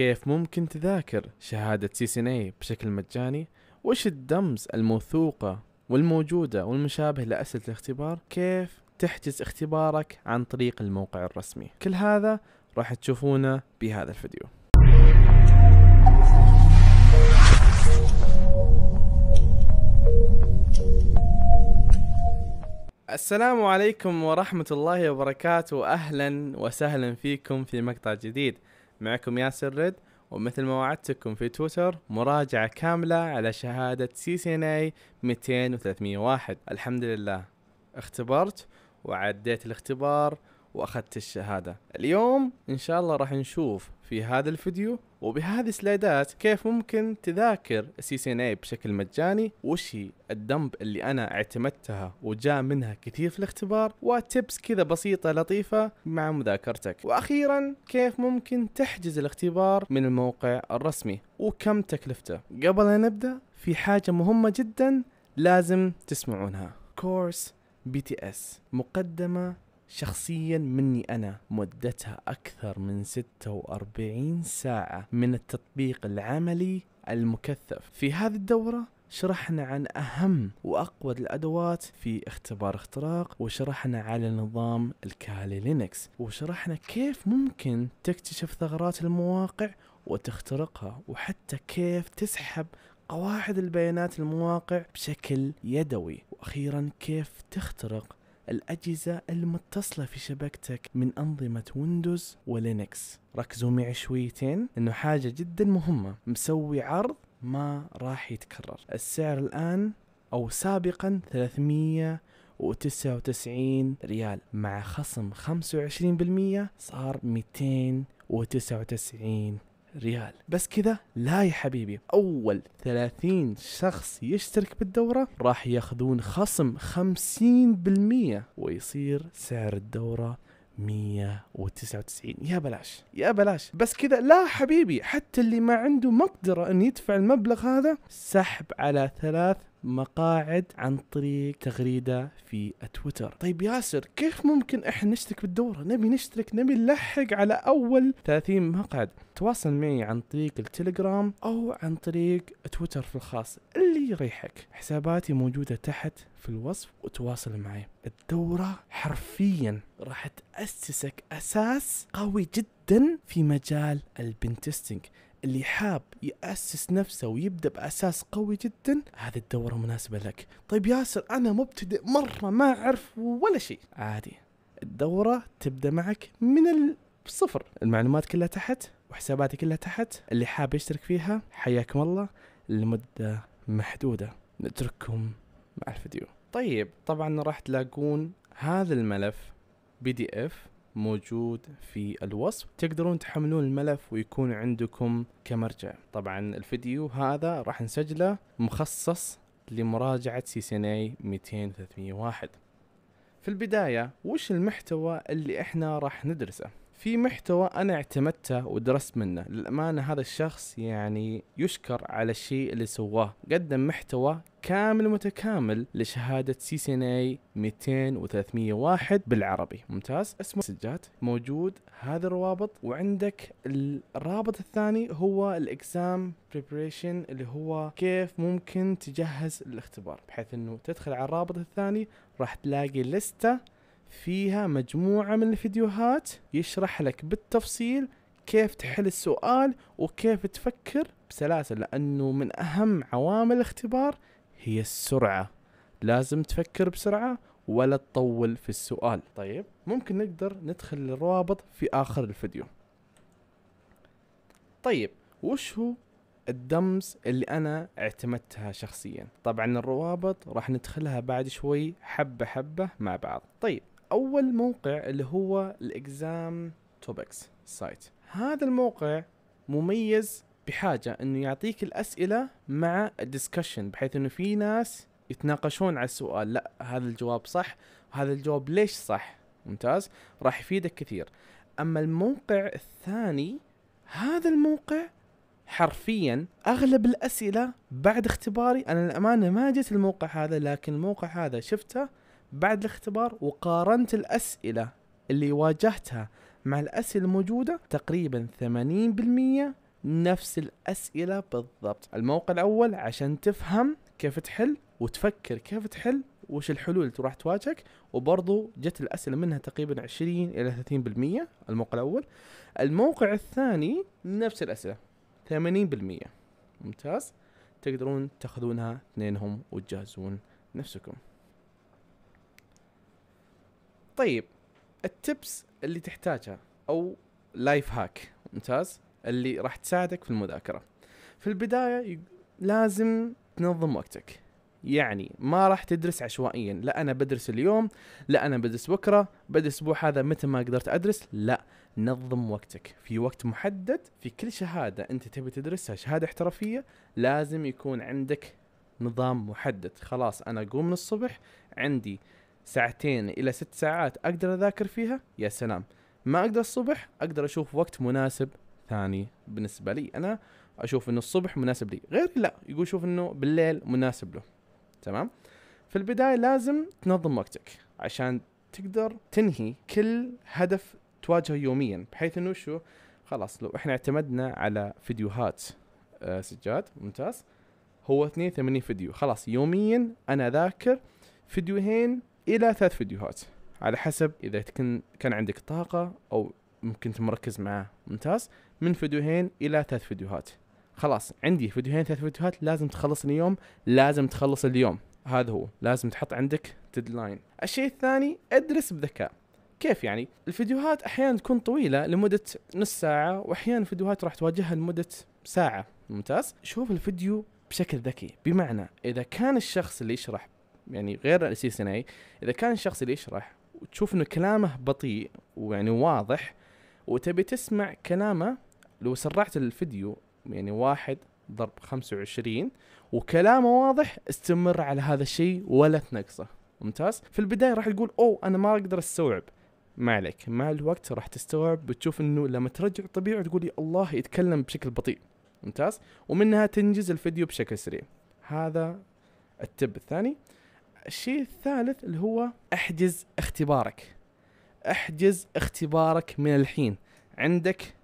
كيف ممكن تذاكر شهادة سي سي بشكل مجاني وش الدمز الموثوقة والموجودة والمشابه لأسئلة الاختبار كيف تحجز اختبارك عن طريق الموقع الرسمي كل هذا راح تشوفونه بهذا الفيديو السلام عليكم ورحمة الله وبركاته أهلا وسهلا فيكم في مقطع جديد معكم ياسر رد ومثل ما وعدتكم في تويتر مراجعة كاملة على شهادة سي سي ان اي 200 و 301 الحمد لله اختبرت وعديت الاختبار واخذت الشهادة اليوم ان شاء الله راح نشوف في هذا الفيديو وبهذه السلايدات كيف ممكن تذاكر سي سي ان اي بشكل مجاني وش هي الدمب اللي انا اعتمدتها وجاء منها كثير في الاختبار وتبس كذا بسيطة لطيفة مع مذاكرتك واخيرا كيف ممكن تحجز الاختبار من الموقع الرسمي وكم تكلفته قبل ان نبدأ في حاجة مهمة جدا لازم تسمعونها كورس بي تي اس مقدمة شخصيا مني أنا مدتها أكثر من 46 ساعة من التطبيق العملي المكثف في هذه الدورة شرحنا عن أهم وأقوى الأدوات في اختبار اختراق وشرحنا على نظام الكالي لينكس وشرحنا كيف ممكن تكتشف ثغرات المواقع وتخترقها وحتى كيف تسحب قواعد البيانات المواقع بشكل يدوي وأخيرا كيف تخترق الأجهزة المتصلة في شبكتك من أنظمة ويندوز ولينكس ركزوا معي شويتين أنه حاجة جدا مهمة مسوي عرض ما راح يتكرر السعر الآن أو سابقا 300 ريال مع خصم 25% صار 299 ريال بس كذا لا يا حبيبي اول 30 شخص يشترك بالدورة راح ياخذون خصم 50% ويصير سعر الدورة 199 يا بلاش يا بلاش بس كذا لا حبيبي حتى اللي ما عنده مقدرة ان يدفع المبلغ هذا سحب على ثلاث مقاعد عن طريق تغريدة في تويتر طيب ياسر كيف ممكن احنا نشترك بالدورة نبي نشترك نبي نلحق على اول 30 مقعد تواصل معي عن طريق التليجرام او عن طريق تويتر في الخاص اللي يريحك حساباتي موجودة تحت في الوصف وتواصل معي الدورة حرفيا راح تأسسك اساس قوي جدا في مجال البنتستنج اللي حاب يأسس نفسه ويبدأ بأساس قوي جدا هذه الدورة مناسبة لك طيب ياسر أنا مبتدئ مرة ما أعرف ولا شيء عادي الدورة تبدأ معك من الصفر المعلومات كلها تحت وحساباتي كلها تحت اللي حاب يشترك فيها حياكم الله لمدة محدودة نترككم مع الفيديو طيب طبعا راح تلاقون هذا الملف بي دي اف موجود في الوصف تقدرون تحملون الملف ويكون عندكم كمرجع طبعا الفيديو هذا راح نسجله مخصص لمراجعة سي سي اي في البداية وش المحتوى اللي احنا راح ندرسه في محتوى انا اعتمدته ودرست منه للامانه هذا الشخص يعني يشكر على الشيء اللي سواه قدم محتوى كامل متكامل لشهادة سي سي ان اي 200 و 301 بالعربي ممتاز اسمه سجات موجود هذا الروابط وعندك الرابط الثاني هو الاكزام بريبريشن اللي هو كيف ممكن تجهز الاختبار بحيث انه تدخل على الرابط الثاني راح تلاقي لستة فيها مجموعة من الفيديوهات يشرح لك بالتفصيل كيف تحل السؤال وكيف تفكر بسلاسة لأنه من أهم عوامل الاختبار هي السرعة لازم تفكر بسرعة ولا تطول في السؤال طيب ممكن نقدر ندخل الروابط في آخر الفيديو طيب وش هو الدمز اللي انا اعتمدتها شخصيا طبعا الروابط راح ندخلها بعد شوي حبة حبة مع بعض طيب اول موقع اللي هو الاكزام توبكس سايت هذا الموقع مميز بحاجه انه يعطيك الاسئله مع الدسكشن بحيث انه في ناس يتناقشون على السؤال لا هذا الجواب صح هذا الجواب ليش صح ممتاز راح يفيدك كثير اما الموقع الثاني هذا الموقع حرفيا اغلب الاسئله بعد اختباري انا للامانه ما جيت الموقع هذا لكن الموقع هذا شفته بعد الاختبار وقارنت الأسئلة اللي واجهتها مع الأسئلة الموجودة تقريبا 80% نفس الأسئلة بالضبط الموقع الأول عشان تفهم كيف تحل وتفكر كيف تحل وش الحلول اللي راح تواجهك وبرضو جت الأسئلة منها تقريبا 20 إلى 30% الموقع الأول الموقع الثاني نفس الأسئلة 80% ممتاز تقدرون تاخذونها اثنينهم وتجهزون نفسكم طيب التبس اللي تحتاجها او لايف هاك ممتاز اللي راح تساعدك في المذاكره في البدايه لازم تنظم وقتك يعني ما راح تدرس عشوائيا لا انا بدرس اليوم لا انا بدرس بكره بدرس الاسبوع هذا متى ما قدرت ادرس لا نظم وقتك في وقت محدد في كل شهاده انت تبي تدرسها شهاده احترافيه لازم يكون عندك نظام محدد خلاص انا اقوم من الصبح عندي ساعتين الى ست ساعات اقدر اذاكر فيها يا سلام ما اقدر الصبح اقدر اشوف وقت مناسب ثاني بالنسبه لي انا اشوف انه الصبح مناسب لي غير لا يقول شوف انه بالليل مناسب له تمام في البدايه لازم تنظم وقتك عشان تقدر تنهي كل هدف تواجهه يوميا بحيث انه شو خلاص لو احنا اعتمدنا على فيديوهات آه، سجاد ممتاز هو 82 فيديو خلاص يوميا انا اذاكر فيديوهين الى ثلاث فيديوهات على حسب اذا كان عندك طاقه او كنت مركز معاه ممتاز من فيديوهين الى ثلاث فيديوهات خلاص عندي فيديوهين ثلاث فيديوهات لازم تخلص اليوم لازم تخلص اليوم هذا هو لازم تحط عندك ديدلاين الشيء الثاني ادرس بذكاء كيف يعني الفيديوهات احيانا تكون طويله لمده نص ساعه واحيانا فيديوهات راح تواجهها لمده ساعه ممتاز شوف الفيديو بشكل ذكي بمعنى اذا كان الشخص اللي يشرح يعني غير السي اذا كان الشخص اللي يشرح وتشوف انه كلامه بطيء ويعني واضح وتبي تسمع كلامه لو سرعت الفيديو يعني واحد ضرب 25 وكلامه واضح استمر على هذا الشيء ولا تنقصه ممتاز في البدايه راح تقول اوه انا ما اقدر استوعب ما عليك مع الوقت راح تستوعب بتشوف انه لما ترجع الطبيعه تقول يا الله يتكلم بشكل بطيء ممتاز ومنها تنجز الفيديو بشكل سريع هذا التب الثاني الشيء الثالث اللي هو احجز اختبارك احجز اختبارك من الحين عندك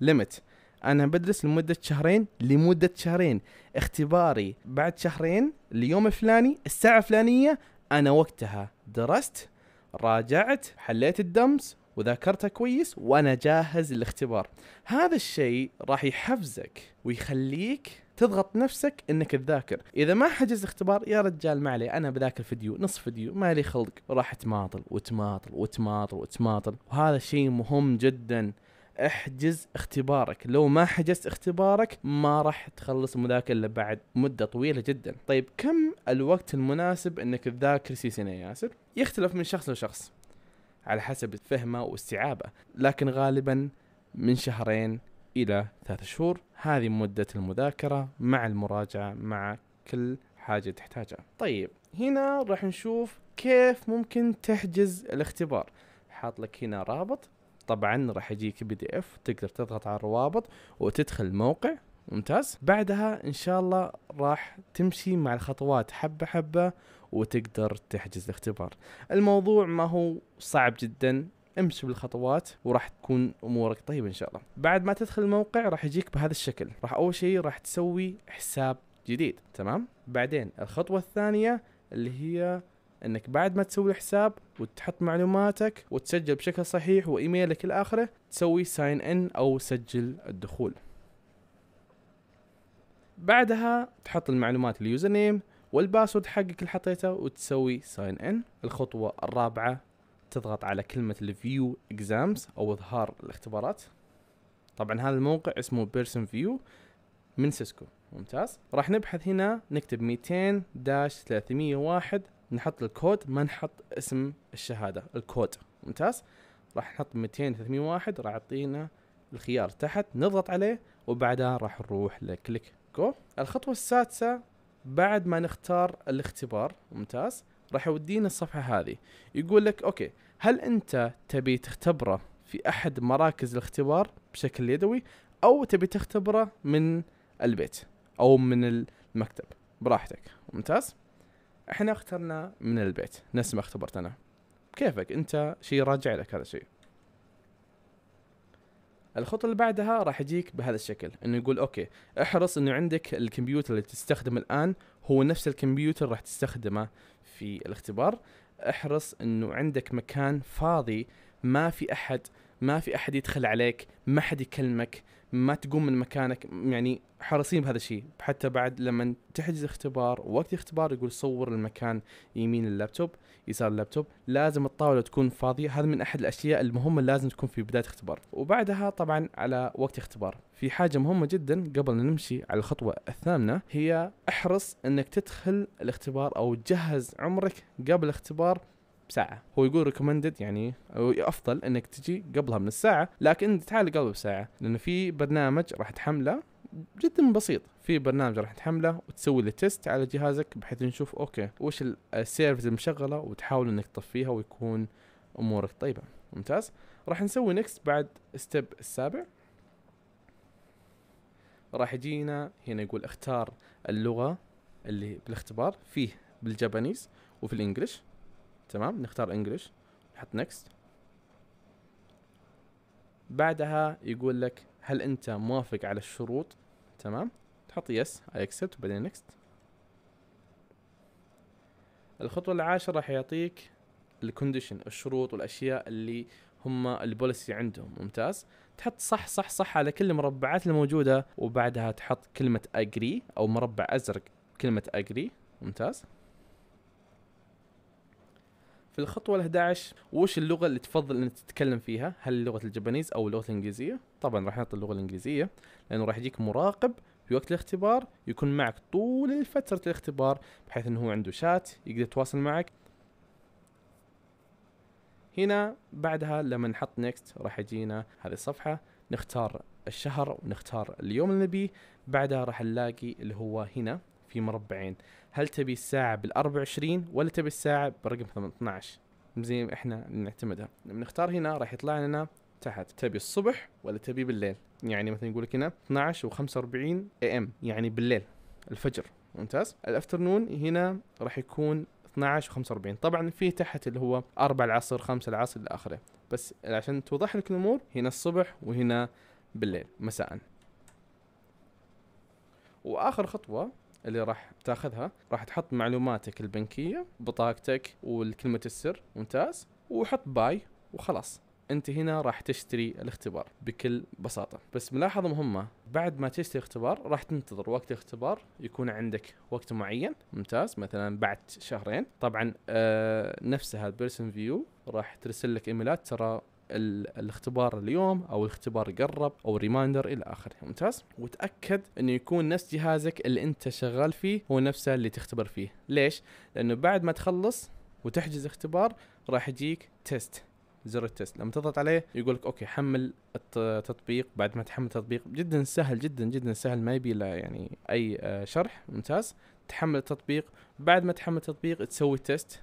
ليمت انا بدرس لمده شهرين لمده شهرين اختباري بعد شهرين اليوم الفلاني الساعه الفلانيه انا وقتها درست راجعت حليت الدمس وذاكرته كويس وانا جاهز للاختبار هذا الشيء راح يحفزك ويخليك تضغط نفسك انك تذاكر اذا ما حجز اختبار يا رجال ما عليه انا بذاكر فيديو نصف فيديو ما لي خلق راح تماطل وتماطل وتماطل وتماطل وهذا شيء مهم جدا احجز اختبارك لو ما حجزت اختبارك ما راح تخلص مذاكرة الا بعد مدة طويلة جدا طيب كم الوقت المناسب انك تذاكر سي سنة ياسر يختلف من شخص لشخص على حسب فهمه واستيعابه لكن غالبا من شهرين إلى ثلاثة شهور هذه مدة المذاكرة مع المراجعة مع كل حاجة تحتاجها طيب هنا راح نشوف كيف ممكن تحجز الاختبار حاط لك هنا رابط طبعا راح يجيك بي دي اف تقدر تضغط على الروابط وتدخل الموقع ممتاز بعدها ان شاء الله راح تمشي مع الخطوات حبه حبه وتقدر تحجز الاختبار الموضوع ما هو صعب جدا امشي بالخطوات وراح تكون امورك طيبه ان شاء الله بعد ما تدخل الموقع راح يجيك بهذا الشكل راح اول شيء راح تسوي حساب جديد تمام بعدين الخطوه الثانيه اللي هي انك بعد ما تسوي الحساب وتحط معلوماتك وتسجل بشكل صحيح وايميلك الى اخره تسوي ساين ان او سجل الدخول بعدها تحط المعلومات اليوزر نيم والباسورد حقك اللي حطيته وتسوي ساين ان الخطوه الرابعه تضغط على كلمه الفيو اكزامز او اظهار الاختبارات طبعا هذا الموقع اسمه بيرسون فيو من سيسكو ممتاز راح نبحث هنا نكتب 200 داش 301 نحط الكود ما نحط اسم الشهاده الكود ممتاز راح نحط 200 301 راح يعطينا الخيار تحت نضغط عليه وبعدها راح نروح لكليك جو الخطوه السادسه بعد ما نختار الاختبار ممتاز راح يودينا الصفحه هذه يقول لك اوكي هل انت تبي تختبره في احد مراكز الاختبار بشكل يدوي او تبي تختبره من البيت او من المكتب براحتك ممتاز احنا اخترنا من البيت نفس ما اختبرت انا كيفك انت شيء راجع لك هذا الشيء الخطوه اللي بعدها راح يجيك بهذا الشكل انه يقول اوكي احرص انه عندك الكمبيوتر اللي تستخدمه الان هو نفس الكمبيوتر راح تستخدمه في الاختبار احرص انه عندك مكان فاضي ما في احد ما في احد يدخل عليك ما حد يكلمك ما تقوم من مكانك يعني حريصين بهذا الشيء حتى بعد لما تحجز اختبار وقت الاختبار يقول صور المكان يمين اللابتوب يسار اللابتوب لازم الطاوله تكون فاضيه هذا من احد الاشياء المهمه اللي لازم تكون في بدايه اختبار وبعدها طبعا على وقت اختبار في حاجه مهمه جدا قبل ان نمشي على الخطوه الثامنه هي احرص انك تدخل الاختبار او تجهز عمرك قبل الاختبار بساعة هو يقول ريكومندد يعني افضل انك تجي قبلها من الساعة لكن تعال قبل بساعة لانه في برنامج راح تحمله جدا بسيط في برنامج راح تحمله وتسوي له تيست على جهازك بحيث نشوف اوكي وش السيرفز المشغله وتحاول انك تطفيها ويكون امورك طيبه ممتاز راح نسوي نكست بعد ستيب السابع راح يجينا هنا يقول اختار اللغه اللي بالاختبار فيه بالجابانيز وفي الانجليش تمام نختار انجليش نحط نكست بعدها يقول لك هل انت موافق على الشروط تمام تحط يس على اكسبت وبعدين نكست الخطوة العاشرة راح يعطيك الكونديشن الشروط والاشياء اللي هم البوليسي عندهم ممتاز تحط صح صح صح على كل المربعات الموجودة وبعدها تحط كلمة اجري او مربع ازرق كلمة اجري ممتاز في الخطوة ال11 وش اللغة اللي تفضل انك تتكلم فيها؟ هل لغة الجابانيز او اللغة الانجليزية؟ طبعا راح نحط اللغة الانجليزية لانه راح يجيك مراقب في وقت الاختبار يكون معك طول فترة الاختبار بحيث انه هو عنده شات يقدر يتواصل معك هنا بعدها لما نحط نيكست راح يجينا هذه الصفحة نختار الشهر ونختار اليوم اللي نبيه بعدها راح نلاقي اللي هو هنا في مربعين هل تبي الساعة بال 24 ولا تبي الساعة برقم 18 زي احنا نعتمدها بنختار هنا راح يطلع لنا تحت تبي الصبح ولا تبي بالليل يعني مثلا يقول لك هنا 12 و45 اي ام يعني بالليل الفجر ممتاز الافترنون هنا راح يكون 12 و45 طبعا في تحت اللي هو 4 العصر 5 العصر الى اخره بس عشان توضح لك الامور هنا الصبح وهنا بالليل مساء واخر خطوه اللي راح تاخذها راح تحط معلوماتك البنكيه بطاقتك وكلمه السر ممتاز وحط باي وخلاص انت هنا راح تشتري الاختبار بكل بساطه بس ملاحظه مهمه بعد ما تشتري الاختبار راح تنتظر وقت الاختبار يكون عندك وقت معين ممتاز مثلا بعد شهرين طبعا آه نفسها البيرسون فيو راح ترسل لك ايميلات ترى الاختبار اليوم او الاختبار قرب او ريمايندر الى اخره ممتاز وتاكد انه يكون نفس جهازك اللي انت شغال فيه هو نفسه اللي تختبر فيه ليش لانه بعد ما تخلص وتحجز اختبار راح يجيك تيست زر التست لما تضغط عليه يقول لك اوكي حمل التطبيق بعد ما تحمل التطبيق جدا سهل جدا جدا سهل ما يبي له يعني اي آه، شرح ممتاز تحمل التطبيق بعد ما تحمل التطبيق تسوي تيست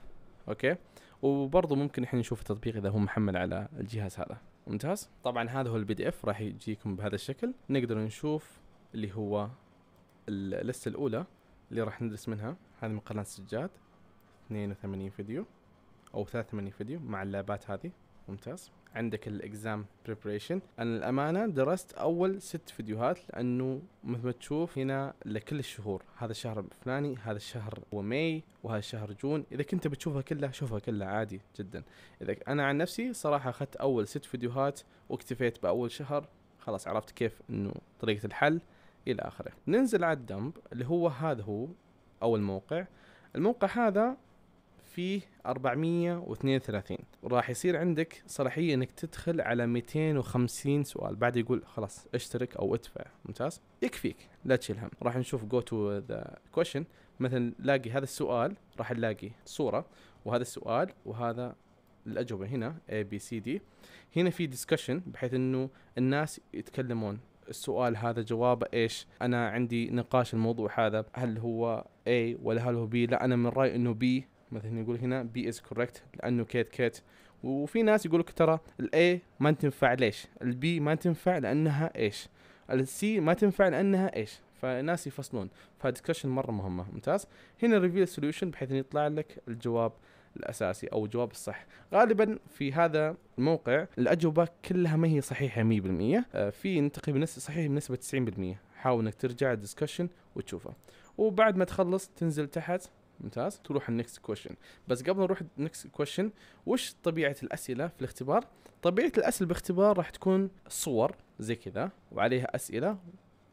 اوكي وبرضه ممكن احنا نشوف التطبيق اذا هو محمل على الجهاز هذا ممتاز طبعا هذا هو البي دي اف راح يجيكم بهذا الشكل نقدر نشوف اللي هو اللسته الاولى اللي راح ندرس منها هذه من قناه سجاد 82 فيديو او 83 فيديو مع اللابات هذه ممتاز عندك الاكزام بريبريشن انا الامانه درست اول ست فيديوهات لانه مثل ما تشوف هنا لكل الشهور هذا الشهر فلاني هذا الشهر هو ماي وهذا الشهر جون اذا كنت بتشوفها كلها شوفها كلها عادي جدا اذا انا عن نفسي صراحه اخذت اول ست فيديوهات واكتفيت باول شهر خلاص عرفت كيف انه طريقه الحل الى اخره ننزل على الدمب اللي هو هذا هو اول موقع الموقع هذا فيه 432 وراح يصير عندك صلاحيه انك تدخل على 250 سؤال بعد يقول خلاص اشترك او ادفع ممتاز يكفيك لا تشيل هم راح نشوف جو تو ذا كويشن مثلا لاقي هذا السؤال راح نلاقي صوره وهذا السؤال وهذا الاجوبه هنا A B C D هنا في ديسكشن بحيث انه الناس يتكلمون السؤال هذا جوابه ايش؟ انا عندي نقاش الموضوع هذا هل هو A ولا هل هو B؟ لا انا من رايي انه B مثلا يقول هنا بي از كوركت لانه كيت كيت وفي ناس يقول لك ترى الاي ما تنفع ليش البي ما تنفع لانها ايش السي ما تنفع لانها ايش فالناس يفصلون فالدسكشن مره مهمه ممتاز هنا ريفيل سوليوشن بحيث يطلع لك الجواب الاساسي او الجواب الصح غالبا في هذا الموقع الاجوبه كلها ما هي صحيحه 100% آه، في تقريبا صحيح بنسبه 90% حاول انك ترجع الدسكشن وتشوفه وبعد ما تخلص تنزل تحت ممتاز تروح النكست كويشن بس قبل نروح النكست كويشن وش طبيعه الاسئله في الاختبار طبيعه الاسئله باختبار راح تكون صور زي كذا وعليها اسئله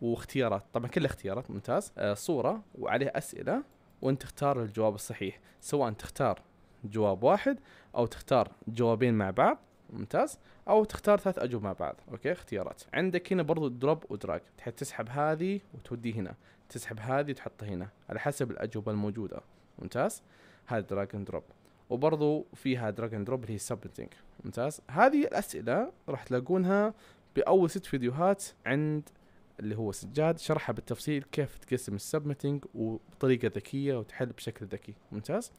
واختيارات طبعا كلها اختيارات ممتاز آه صوره وعليها اسئله وانت تختار الجواب الصحيح سواء تختار جواب واحد او تختار جوابين مع بعض ممتاز او تختار ثلاث اجوبه مع بعض اوكي اختيارات عندك هنا برضو دروب ودراج تحب تسحب هذه وتودي هنا تسحب هذه وتحطها هنا على حسب الاجوبه الموجوده ممتاز هذا دراج اند دروب وبرضو فيها دراج اند دروب اللي هي سبمتنج ممتاز هذه الاسئله راح تلاقونها باول ست فيديوهات عند اللي هو سجاد شرحها بالتفصيل كيف تقسم السبمتنج وبطريقه ذكيه وتحل بشكل ذكي ممتاز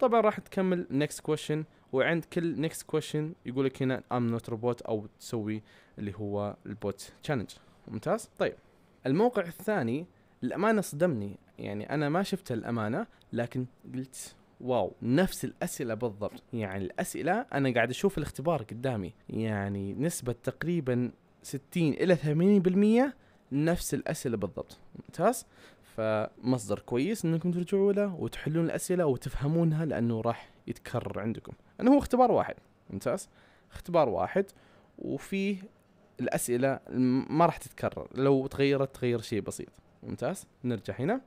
طبعا راح تكمل نكست كويشن وعند كل نكست كويشن يقول لك هنا ام نوت روبوت او تسوي اللي هو البوت تشالنج ممتاز طيب الموقع الثاني الامانه صدمني يعني انا ما شفت الامانه لكن قلت واو نفس الاسئله بالضبط يعني الاسئله انا قاعد اشوف الاختبار قدامي يعني نسبه تقريبا 60 الى 80% نفس الاسئله بالضبط ممتاز فمصدر كويس انكم ترجعوا له وتحلون الاسئله وتفهمونها لانه راح يتكرر عندكم انه هو اختبار واحد ممتاز اختبار واحد وفيه الاسئله ما راح تتكرر لو تغيرت تغير شيء بسيط ممتاز نرجع هنا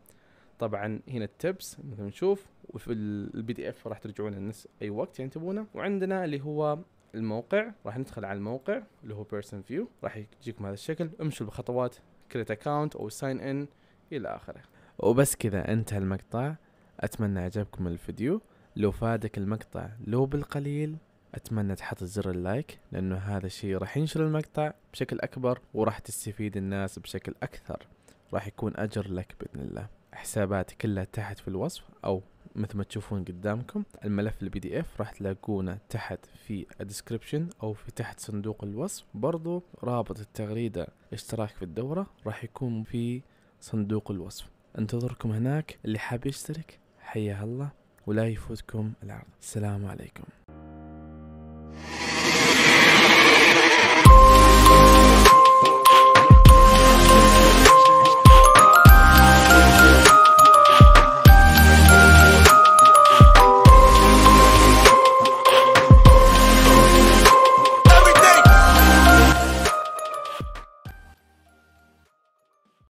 طبعا هنا التبس مثل ما نشوف وفي البي دي اف راح ترجعون الناس اي وقت يعني تبونه وعندنا اللي هو الموقع راح ندخل على الموقع اللي هو بيرسون فيو راح يجيكم هذا الشكل امشوا بخطوات كريت اكونت او ساين ان الى اخره وبس كذا انتهى المقطع اتمنى عجبكم الفيديو لو فادك المقطع لو بالقليل اتمنى تحط زر اللايك لانه هذا الشيء راح ينشر المقطع بشكل اكبر وراح تستفيد الناس بشكل اكثر راح يكون أجر لك بإذن الله حساباتي كلها تحت في الوصف أو مثل ما تشوفون قدامكم الملف البي دي اف راح تلاقونه تحت في الديسكربشن او في تحت صندوق الوصف برضو رابط التغريدة اشتراك في الدورة راح يكون في صندوق الوصف انتظركم هناك اللي حاب يشترك حيا الله ولا يفوتكم العرض السلام عليكم